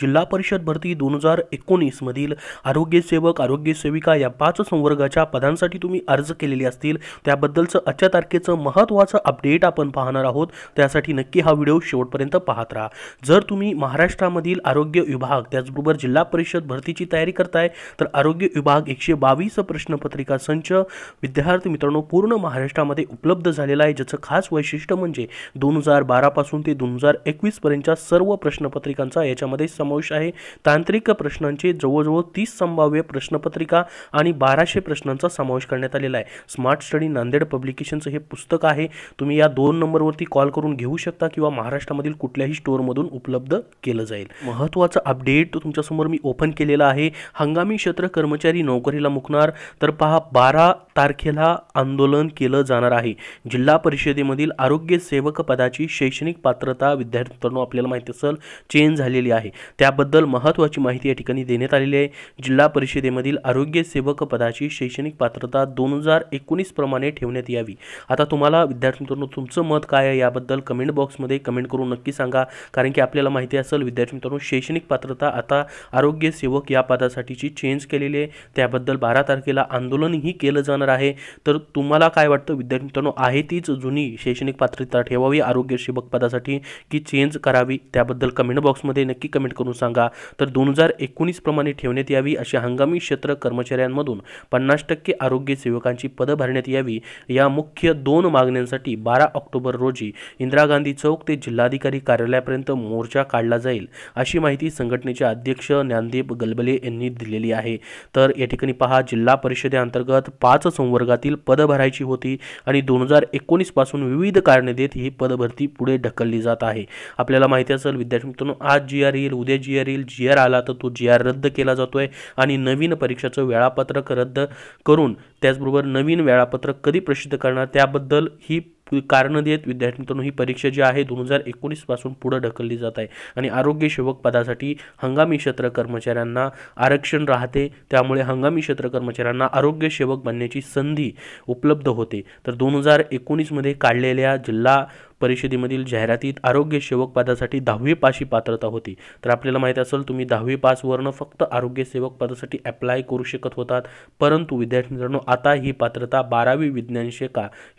जिल्हा परिषद भरती दोन हजार एकोणीसमधील आरोग्यसेवक आरोग्यसेविका या पाच संवर्गाच्या पदांसाठी तुम्ही अर्ज केलेले असतील त्याबद्दलचं आजच्या तारखेचं महत्त्वाचं अपडेट आपण पाहणार आहोत त्यासाठी नक्की हा व्हिडिओ शेवटपर्यंत पाहत राहा जर तुम्ही महाराष्ट्रामधील आरोग्य विभाग त्याचबरोबर जिल्हा परिषद भरतीची तयारी करताय तर आरोग्य विभाग एकशे बावीस प्रश्नपत्रिका संच विद्यार्थी मित्रांनो पूर्ण महाराष्ट्रामध्ये उपलब्ध झालेला आहे ज्याचं खास वैशिष्ट्य म्हणजे दोन हजार बारापासून ते दोन हजार एकवीसपर्यंतच्या सर्व प्रश्नपत्रिकांचा याच्यामध्ये सम समावेश आहे तांत्रिक प्रश्नांचे जवळजवळ तीस संभाव्य प्रश्नपत्रिका आणि बाराशे प्रश्नांचा समावेश करण्यात आलेला आहे स्मार्ट स्टडी नांदेड पब्लिकेशनचं हे पुस्तक आहे तुम्ही या दोन नंबरवरती कॉल करून घेऊ शकता किंवा महाराष्ट्रामधील कुठल्याही स्टोअरमधून उपलब्ध केलं जाईल महत्त्वाचं अपडेट तुमच्यासमोर मी ओपन केलेला आहे हंगामी क्षेत्र कर्मचारी नोकरीला मुकणार तर पहा बारा तारखेला आंदोलन केलं जाणार आहे जिल्हा परिषदेमधील आरोग्य सेवक पदाची शैक्षणिक पात्रता विद्यार्थ्यांनो आपल्याला माहिती असेल चेंज झालेली आहे त्याबद्दल महत्त्वाची माहिती या ठिकाणी देण्यात आलेली आहे जिल्हा परिषदेमधील आरोग्य सेवक पदाची शैक्षणिक पात्रता दोन हजार एकोणीसप्रमाणे ठेवण्यात यावी आता तुम्हाला विद्यार्थी मित्रांनो तुमचं मत काय आहे याबद्दल कमेंट बॉक्समध्ये कमेंट करून नक्की सांगा कारण की आपल्याला माहिती असेल विद्यार्थी मित्रांनो शैक्षणिक पात्रता आता आरोग्य सेवक या पदासाठीची चेंज केलेली आहे त्याबद्दल बारा तारखेला आंदोलनही केलं जाणार आहे तर तुम्हाला काय वाटतं विद्यार्थी मित्रांनो आहे तीच जुनी शैक्षणिक पात्रता ठेवावी आरोग्य सेवक पदासाठी की चेंज करावी त्याबद्दल कमेंट बॉक्समध्ये नक्की कमेंट करून सांगा तर दोन हजार एकोणीसप्रमाणे ठेवण्यात यावी अशी हंगामी क्षेत्र कर्मचाऱ्यांमधून पन्नास टक्के आरोग्य सेवकांची पदं भरण्यात यावी या मुख्य दोन मागण्यांसाठी बारा ऑक्टोबर रोजी इंदिरा गांधी चौक ते जिल्हाधिकारी कार्यालयापर्यंत मोर्चा काढला जाईल अशी माहिती संघटनेचे अध्यक्ष ज्ञानदीप गलबले यांनी दिलेली आहे तर या ठिकाणी पहा जिल्हा परिषदेअंतर्गत पाच संवर्गातील पदं भरायची होती आणि दोन हजार एकोणीसपासून विविध कारणे देत ही पदभरती पुढे ढकलली जात आहे आपल्याला माहिती असेल विद्यार्थी मित्रांनो आज जी आर येईल उद्या जी आर येईल जी आर आला तर तो जी आर रद्द केला जातो आहे आणि नवीन परीक्षाचं वेळापत्रक रद्द करून त्याचबरोबर नवीन वेळापत्रक कधी प्रसिद्ध करणार त्याबद्दल ही कारण देत विद्यार्थी मित्रांनो ही परीक्षा जी आहे दोन हजार एकोणीसपासून पुढं ढकलली जात आहे आणि आरोग्य सेवक पदासाठी हंगामी क्षेत्र कर्मचाऱ्यांना आरक्षण राहते त्यामुळे हंगामी क्षेत्र कर्मचाऱ्यांना आरोग्य सेवक बनण्याची संधी उपलब्ध होते तर दोन हजार एकोणीसमध्ये काढलेल्या जिल्हा परिषदेमधील जाहिरातीत आरोग्य सेवक पदासाठी दहावी पाशी पात्रता होती तर आपल्याला माहीत असेल तुम्ही दहावी पासवरनं फक्त आरोग्य सेवक पदासाठी अप्लाय करू शकत होतात परंतु विद्यार्थी मित्रांनो आता ही पात्रता बारावी विज्ञान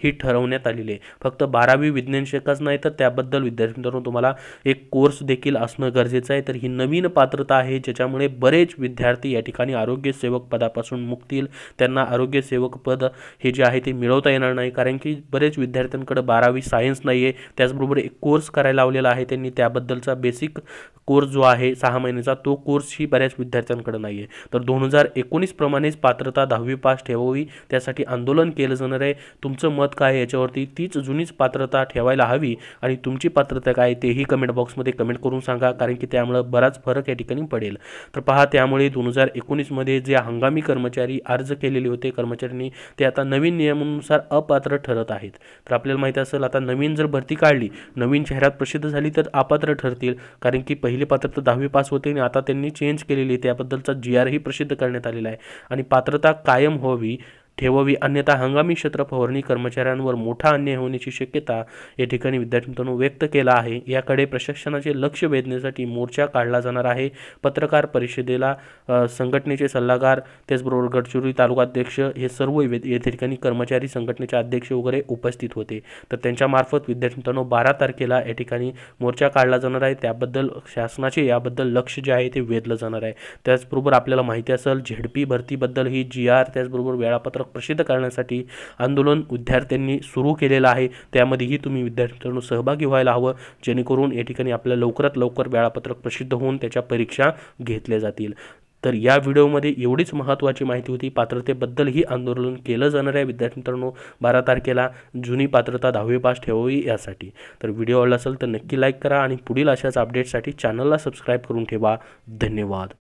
ही ठरवण्यात आलेली आहे फक्त बारावी विज्ञान नाही तर त्याबद्दल विद्यार्थी मित्रांनो तुम्हाला एक कोर्स देखील असणं गरजेचं आहे तर ही नवीन पात्रता आहे ज्याच्यामुळे बरेच विद्यार्थी या ठिकाणी आरोग्य सेवक पदापासून मुक्तील त्यांना आरोग्य सेवक पद हे जे आहे ते मिळवता येणार नाही कारण की बरेच विद्यार्थ्यांकडे बारावी सायन्स नाही आहे त्याचबरोबर एक कोर्स करायला लावलेला आहे त्यांनी त्याबद्दलचा बेसिक कोर्स जो आहे सहा महिन्याचा तो कोर्स ही बऱ्याच विद्यार्थ्यांकडे नाही आहे तर दोन हजार एकोणीसप्रमाणेच पात्रता दहावी पास ठेवावी त्यासाठी आंदोलन केलं जाणार आहे तुमचं मत काय याच्यावरती तीच जुनीच पात्रता ठेवायला हवी आणि तुमची पात्रता काय तेही कमेंट बॉक्समध्ये कमेंट करून सांगा कारण की त्यामुळं बराच फरक या ठिकाणी पडेल तर पहा त्यामुळे दोन हजार एकोणीसमध्ये जे हंगामी कर्मचारी अर्ज केलेले होते कर्मचाऱ्यांनी ते आता नवीन नियमानुसार अपात्र ठरत आहेत तर आपल्याला माहिती असेल आता नवीन जर भरती काढली नवीन शहरात प्रसिद्ध झाली तर अपात्र ठरतील कारण की पहिले तर दहावी पास होते आणि आता त्यांनी चेंज केलेली त्याबद्दलचा जी आरही प्रसिद्ध करण्यात आलेला आहे आणि पात्रता कायम व्हावी ठेवावी अन्यथा हंगामी क्षेत्र फवारणी कर्मचाऱ्यांवर मोठा अन्याय होण्याची शक्यता या ठिकाणी विद्यार्थ्यांनी व्यक्त केला आहे याकडे प्रशासनाचे लक्ष वेधण्यासाठी मोर्चा काढला जाणार आहे पत्रकार परिषदेला संघटनेचे सल्लागार त्याचबरोबर गडचिरोली अध्यक्ष हे सर्व या ठिकाणी कर्मचारी संघटनेचे अध्यक्ष वगैरे उपस्थित होते तर त्यांच्यामार्फत विद्यार्थी मित्रांनो बारा तारखेला या ठिकाणी मोर्चा काढला जाणार आहे त्याबद्दल शासनाचे याबद्दल लक्ष जे आहे ते वेधलं जाणार आहे त्याचबरोबर आपल्याला माहिती असेल झेडपी भरतीबद्दल ही जी आर त्याचबरोबर वेळापत्रक प्रसिद्ध करण्यासाठी आंदोलन विद्यार्थ्यांनी सुरू केलेलं आहे त्यामध्येही तुम्ही विद्यार्थ्यांनो सहभागी व्हायला हवं जेणेकरून या ठिकाणी आपल्या लवकरात लवकर वेळापत्रक प्रसिद्ध होऊन त्याच्या परीक्षा घेतल्या जातील तर या व्हिडिओमध्ये एवढीच महत्त्वाची माहिती होती पात्रतेबद्दलही आंदोलन केलं जाणार आहे विद्यार्थी मित्रांनो बारा तारखेला जुनी पात्रता दहावी पास ठेवावी यासाठी तर व्हिडिओ आवडला असेल तर नक्की लाईक करा आणि पुढील अशाच अपडेटसाठी चॅनलला सबस्क्राईब करून ठेवा धन्यवाद